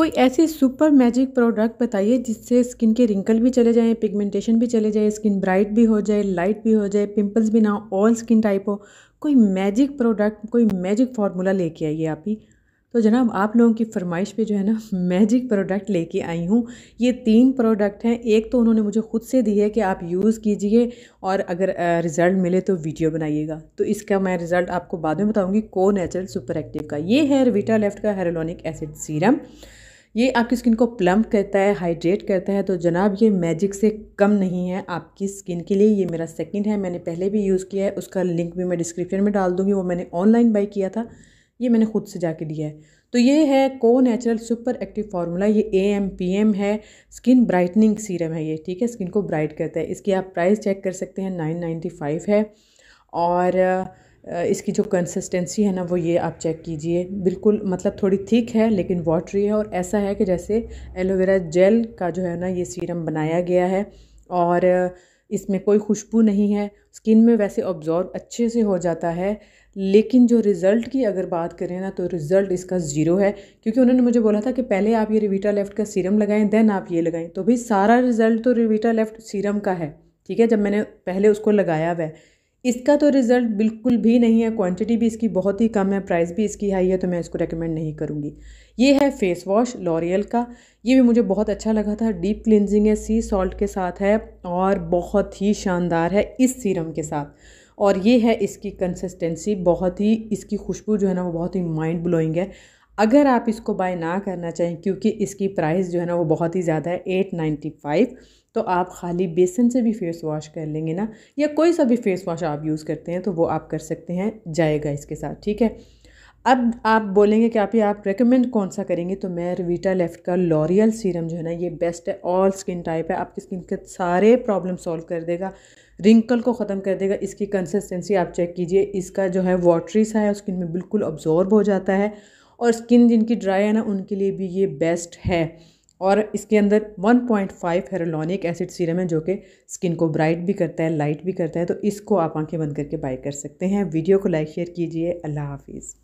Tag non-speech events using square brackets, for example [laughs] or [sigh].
कोई ऐसी super magic product बताइए जिससे स्किन के रिंकल भी चले जाएँ पिगमेंटेशन भी चले जाए स्किन ब्राइट भी हो जाए लाइट भी हो जाए पिंपल्स भी ना हो ऑल स्किन टाइप हो कोई मैजिक प्रोडक्ट कोई मैजिक फार्मूला लेके आइए आप ही तो जनाब आप लोगों की फरमाइश पे जो है ना [laughs] मैजिक प्रोडक्ट लेके आई हूँ ये तीन प्रोडक्ट हैं एक तो उन्होंने मुझे ख़ुद से दी है कि आप यूज़ कीजिए और अगर रिज़ल्ट मिले तो वीडियो बनाइएगा तो इसका मैं रिज़ल्ट आपको बाद में बताऊँगी को नेचुरल सुपर एक्टिव का ये है रिविटा लेफ्ट का हेरोलोनिक एसिड सीरम ये आपकी स्किन को प्लम्प करता है हाइड्रेट करता है तो जनाब ये मैजिक से कम नहीं है आपकी स्किन के लिए ये मेरा सेकंड है मैंने पहले भी यूज़ किया है उसका लिंक भी मैं डिस्क्रिप्शन में डाल दूँगी वो मैंने ऑनलाइन बाई किया था ये मैंने खुद से जाके लिया है तो ये है को नेचुरल सुपर एक्टिव फार्मूला ये ए एम पी एम है स्किन ब्राइटनिंग सीरम है ये ठीक है स्किन को ब्राइट करता है इसकी आप प्राइस चेक कर सकते हैं नाइन नाइन्टी फाइव है और इसकी जो कंसिस्टेंसी है ना वो ये आप चेक कीजिए बिल्कुल मतलब थोड़ी थिक है लेकिन वाटरी है और ऐसा है कि जैसे एलोवेरा जेल का जो है ना ये सीरम बनाया गया है और इसमें कोई खुशबू नहीं है स्किन में वैसे ऑब्जॉर्व अच्छे से हो जाता है लेकिन जो रिज़ल्ट की अगर बात करें ना तो रिज़ल्ट इसका ज़ीरो है क्योंकि उन्होंने मुझे बोला था कि पहले आप ये रिविटा लेफ्ट का सीरम लगाएं देन आप ये लगाएं तो भाई सारा रिज़ल्ट तो रिविटा लेफ्ट सीरम का है ठीक है जब मैंने पहले उसको लगाया हुआ इसका तो रिज़ल्ट बिल्कुल भी नहीं है क्वांटिटी भी इसकी बहुत ही कम है प्राइस भी इसकी हाई है तो मैं इसको रेकमेंड नहीं करूँगी ये है फेस वॉश लॉरियल का ये भी मुझे बहुत अच्छा लगा था डीप क्लिनजिंग है सी सॉल्ट के साथ है और बहुत ही शानदार है इस सीरम के साथ और ये है इसकी कंसिस्टेंसी बहुत ही इसकी खुशबू जो है ना वो बहुत ही माइंड ब्लोइंग है अगर आप इसको बाय ना करना चाहें क्योंकि इसकी प्राइस जो है ना वो बहुत ही ज़्यादा है एट नाइन्टी फाइव तो आप खाली बेसन से भी फेस वॉश कर लेंगे ना या कोई सा भी फेस वॉश आप यूज़ करते हैं तो वो आप कर सकते हैं जाएगा इसके साथ ठीक है अब आप बोलेंगे कि आप ये आप रेकमेंड कौन सा करेंगे तो मैं रिविटा लेफ्ट का लॉरियल सीरम जो है ना ये बेस्ट है ऑल स्किन टाइप है आपकी स्किन के सारे प्रॉब्लम सॉल्व कर देगा रिंकल को ख़त्म कर देगा इसकी कंसिस्टेंसी आप चेक कीजिए इसका जो है वाटरी सा है स्किन में बिल्कुल ऑब्जॉर्ब हो जाता है और स्किन जिनकी ड्राई है ना उनके लिए भी ये बेस्ट है और इसके अंदर 1.5 पॉइंट हेरोलॉनिक एसिड सीरम है जो कि स्किन को ब्राइट भी करता है लाइट भी करता है तो इसको आप आंखें बंद करके बाय कर सकते हैं वीडियो को लाइक शेयर कीजिए अल्लाह हाफिज़